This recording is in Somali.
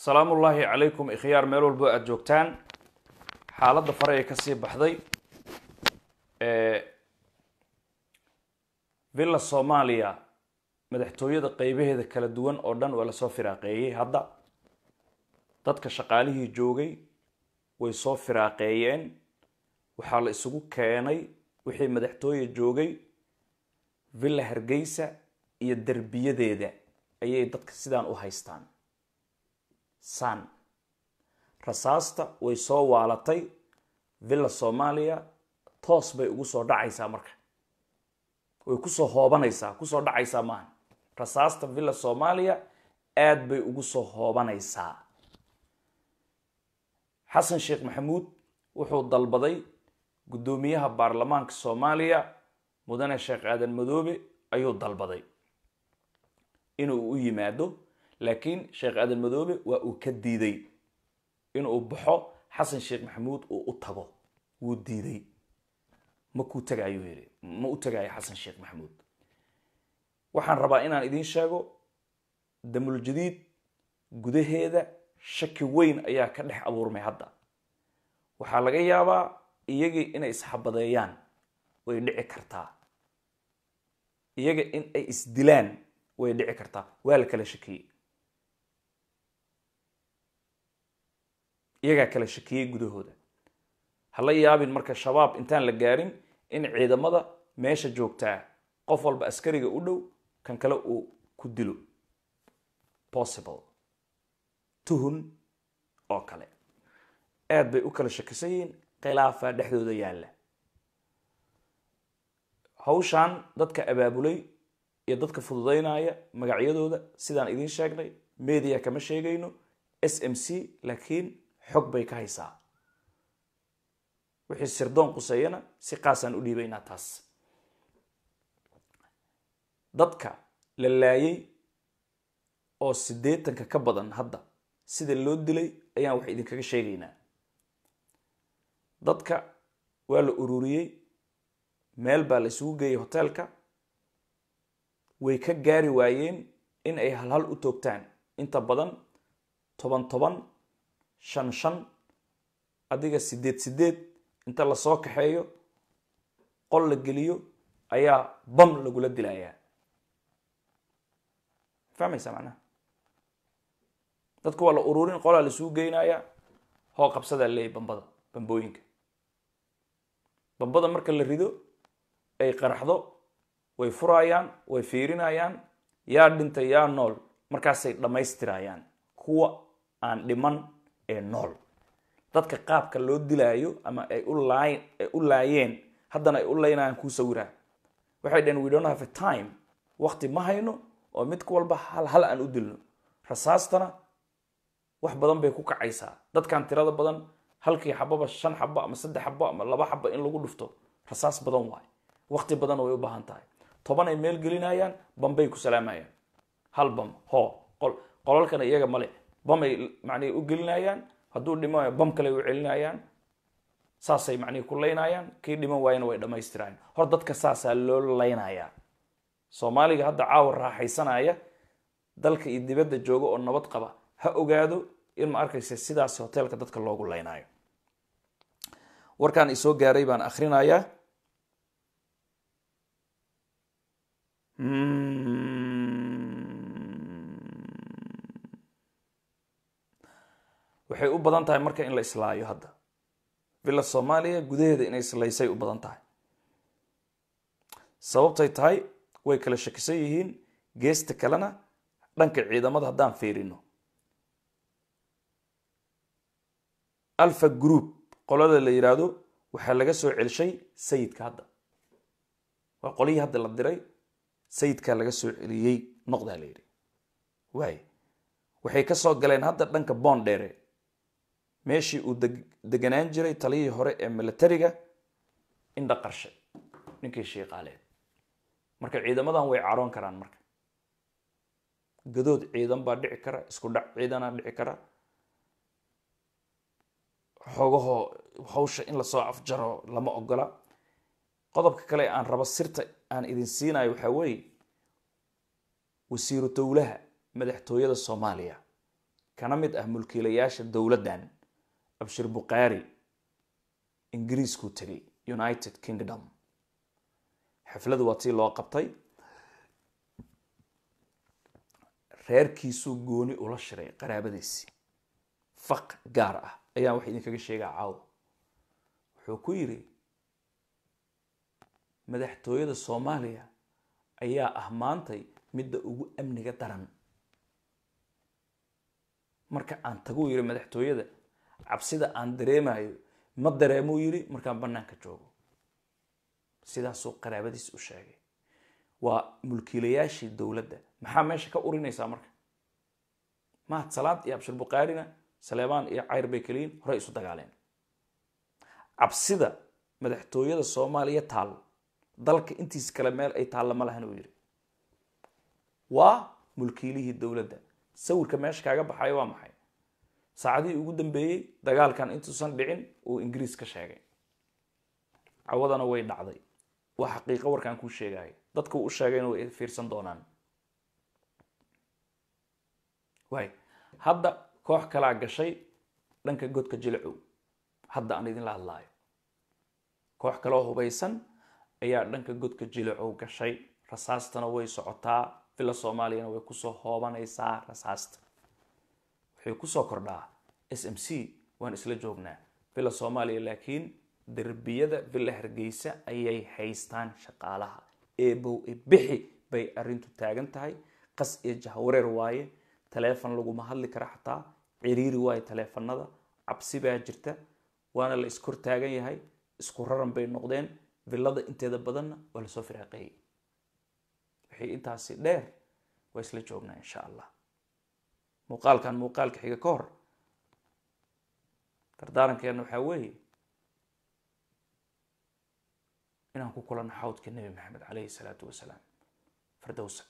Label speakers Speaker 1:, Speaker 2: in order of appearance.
Speaker 1: salaamullaahi calaykum ikhyaar meel walbo aada joogtaan xaaladda fare ee kasii baxday villa soomaaliya madaxtooyada qeybaheeda kala duwan oo dhan waa lasoo firaaqeeyey hadda dadka shaqaalihii joogay way soo firaaqeeyeen waxaa la isugu keenay wixii madaxtooye joogay villa hargeysa iyo derbiyadeeda ayay dadka sidaan u haystaan san rasaasta way soo waalatay villa soomaaliya toos bay ugu soo dhacaysaa marka way kusoo hoobanaysaa kusoo dhacaysaa maaha rasaasta villa soomaaliya aada bay ugu soo hoobanaysaa xasan sheekh maxamuud wuxuu dalbaday guddoomiyaha baarlamaanka soomaaliya mudane sheekh aadan madoobe ayuu dalbaday inuu u yimaado laakiin sheekh aadan madoobe waa uu ka diiday inuu baxo xasan sheekh maxamuud uu u tago wuu diiday makuu taga ayuu yidhi ma u tagayo xasan sheekh maxamuud waxaan rabaa inaan idiin sheego damul jadiid gudaheeda shaki weyn ayaa ka dhex abuurmay hadda waxaa laga yaabaa iyagii inay isxabadeeyaan way dhici kartaa iyaga in ay isdilaan way dhici kartaa waa la kala shakiyey iyagaa kala shakiyey gudahooda ha la yaabin marka shabaab intaan la gaarin in ciidamada meesha joogtaa qof walba askariga u dhow kan kale uu ku dilo possible tuhun oo kale aada bay u kala shakisan yihiin khilaafaa dhexdooda yaalla hawshaan dadka abaabulay iyo dadka fududaynaya magacyadooda sidaan idiin sheegnay media kama sheegayno s m c laakiin xog bay ka haysaa wixii sirdoon quseeyana si qaasaan u dhiibaynaa taas dadka la laayay oo siddeetanka ka badan hadda sida loo dilay ayaan wax idinkaga sheegaynaa dadka waa la ururiyey meel baa laysugu isugu geeyey hoteelka way ka gaari waayeen in ay halhal u toogtaan inta badan toban toban shan shan adiga sideed sideed inta lasoo kaxeeyo qol la geliyo ayaa bam lagula dilayaa fahmaysaa macnaha dadku waa la ururin qolaa lasuu geynayaa hoo qabsadaa leeyahy bambada bambooyinka bambada marka la rido ay qaraxdo way furayaan way fiirinayaan yaa dhintay yaa nool markaasay dhammaystirayaan kuwa aan dhiman ee nool dadka qaabka loo dilaayo ama ay u laayeen haddana ay u laynayaan kuu sawiraa waxay dhaheen we don't have a time waqti ma hayno oo mid walba hal hal aan u dilno rasaastana wax badan bay ku kacaysaa dadkan tirada badan halkii xababa shan xabo ama saddex xabo ama laba xabo in lagu dhufto rasaas badan waay waqti badanna way u baahan tahay toban ay meel gelinayaan bambay ku salaamayaan hal bam ho qolalkana iyaga male bam ay manihi u gelinayaan hadduu dhimanayo bam kale u celinayaan saasay macnii ku laynayaan kii dhiman waayana way dhamaystirayaan hor dadka saasaa loo laynayaa soomaaliga hadda caawa raaxaysanaya dalka iyo dibadda jooga oo nabad qaba ha ogaado in ma arkaysa sidaas hoteelka dadka loogu laynayo warkaan isoo gaaray baan akrinayaa waxay u badan tahay marka in la islaayo hadda villa soomaaliya gudaheeda inay islaysay u badan tahay sababtay tahay way kala shakisan yihiin geesta kalena dhanka ciidamada haddaan fiirino alpha group qolada la yidhaahdo waxaa laga soo celishay sayidka hadda waa qolihii hadda la diray sayidkaa laga soo celiyey noqdaa la yidhi waay waxay ka soo galeen hadda dhanka boon dheere meeshii uu deganaan jiray taliyihii hore ee milatariga indha qarshay ninkii shiiqaaleed marka ciidamadan way caroon karaan marka gadood ciidan baa dhici kara isku dhac ciidanaa dhici kara xoogahoo hawsha in lasoo afjaro lama ogola qodobka kale aan rabo sirta aan idin siinayo waxaa weeye wasiiru dowlaha madaxtooyada soomaaliya kana mid ah mulkiilayaasha dowladdan abshir bukhaari ingiriiskuu tegay united kingdom xafladu waa tii loo qabtay reerkiisuu gooni ula shiray qaraabadiisii faq gaar ah ayaan wax idinkaga sheegaa caaw wuxuu ku yidhi madaxtooyada soomaaliya ayaa ah maantay midda ugu amniga daran marka aan tagu yidhi madaxtooyada cabsida aan dareemayo ma dareemuu yiri markaan banaanka joogo sidaasuu qaraabadiis u sheegay waa mulkiilayaashii dowladda maxaa meesha ka urinaysaa marka mahad salaad iyo abshirbukaarina saleebaan iyo cayr bay keliyiin horey isu dagaaleen cabsida madaxtooyada soomaaliya taal dalka intiis kale meel ay taalla ma lahan uu yiri waa mulkiilihii dowladda sawirka meesha kaaga baxayo waa maxay saacadihii ugu dambeeyey dagaalkan intuusan dhicin uu ingiriis ka sheegay cawadana way dhacday waa xaqiiqo warkaan kuu sheegayo dadku u sheegayna way fiirsan doonaan waay hadda koox kalaa gashay dhanka godka jilicow hadda aan idinla hadlaayo koox kaloo hubaysan ayaa dhanka godka jilicow gashay rasaastana way socotaa villa soomaaliyana way kusoo hoobanaysaa rasaasta wuxuu kusoo kordhaa s m c waan isla joognaa villa soomaaliya laakiin derbiyada villa hargeysa ayay haystaan shaqaalaha eebow e bixi bay arintu taagan tahay qas iyo jahwareer waaye taleefon laguma hadli kara xataa ciriiri waaye taleefanada cabsi baa jirta waana la iskor taagan yahay isku raran bay noqdeen villada inteeda badanna waa lasoo firaaqeeyey wixii intaasi dheer waa isla joognaa insha allah muuqaalkan muuqaalka xiga ka hor dardaarankeena waxaa weeye inaan ku kulanno xawdka nebi maxamed caleyhi salaatu wasalaam fardowsa